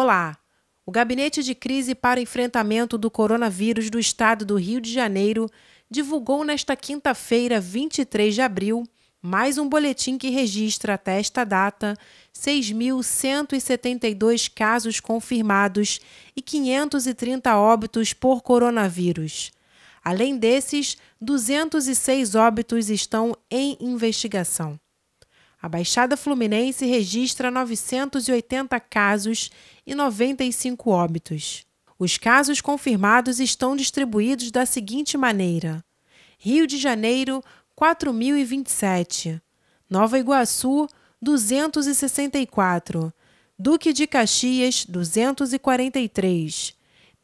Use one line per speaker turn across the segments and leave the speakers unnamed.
Olá! O Gabinete de Crise para Enfrentamento do Coronavírus do Estado do Rio de Janeiro divulgou nesta quinta-feira, 23 de abril, mais um boletim que registra até esta data 6.172 casos confirmados e 530 óbitos por coronavírus. Além desses, 206 óbitos estão em investigação. A Baixada Fluminense registra 980 casos e 95 óbitos. Os casos confirmados estão distribuídos da seguinte maneira: Rio de Janeiro, 4.027, Nova Iguaçu, 264, Duque de Caxias, 243,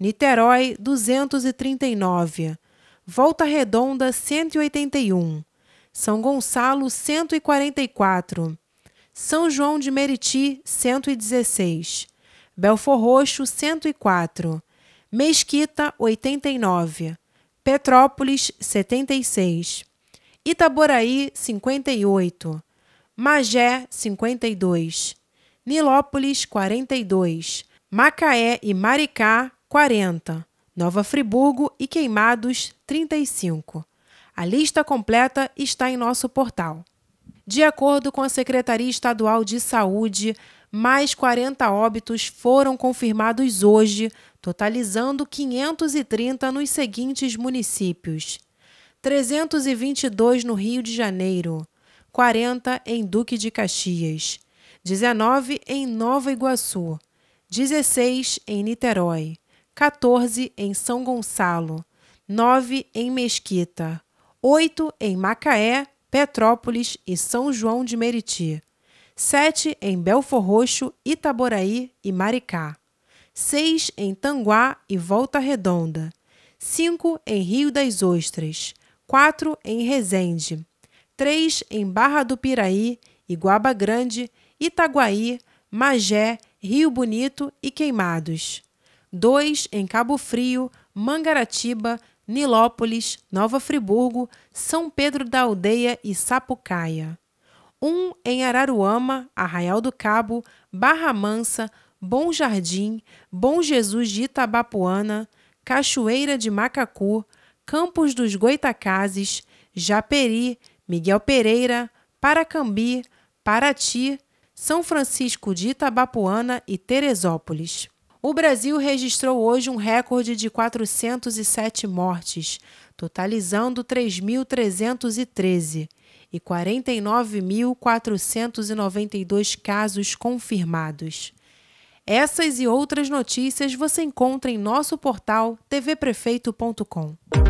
Niterói, 239, Volta Redonda, 181. São Gonçalo, 144. São João de Meriti, 116. Belfor Roxo, 104. Mesquita, 89. Petrópolis, 76. Itaboraí, 58. Magé, 52. Nilópolis, 42. Macaé e Maricá, 40. Nova Friburgo e Queimados, 35. A lista completa está em nosso portal. De acordo com a Secretaria Estadual de Saúde, mais 40 óbitos foram confirmados hoje, totalizando 530 nos seguintes municípios: 322 no Rio de Janeiro, 40 em Duque de Caxias, 19 em Nova Iguaçu, 16 em Niterói, 14 em São Gonçalo, 9 em Mesquita, 8 em Macaé, Petrópolis e São João de Meriti, 7 em Belfor Roxo, Itaboraí e Maricá, 6 em Tanguá e Volta Redonda, 5 em Rio das Ostras, 4 em Resende, 3 em Barra do Piraí, Iguaba Grande, Itaguaí, Magé, Rio Bonito e Queimados, 2 em Cabo Frio, Mangaratiba, Nilópolis, Nova Friburgo, São Pedro da Aldeia e Sapucaia. Um em Araruama, Arraial do Cabo, Barra Mansa, Bom Jardim, Bom Jesus de Itabapuana, Cachoeira de Macacu, Campos dos Goitacazes, Japeri, Miguel Pereira, Paracambi, Paraty, São Francisco de Itabapuana e Teresópolis. O Brasil registrou hoje um recorde de 407 mortes, totalizando 3.313 e 49.492 casos confirmados. Essas e outras notícias você encontra em nosso portal tvprefeito.com.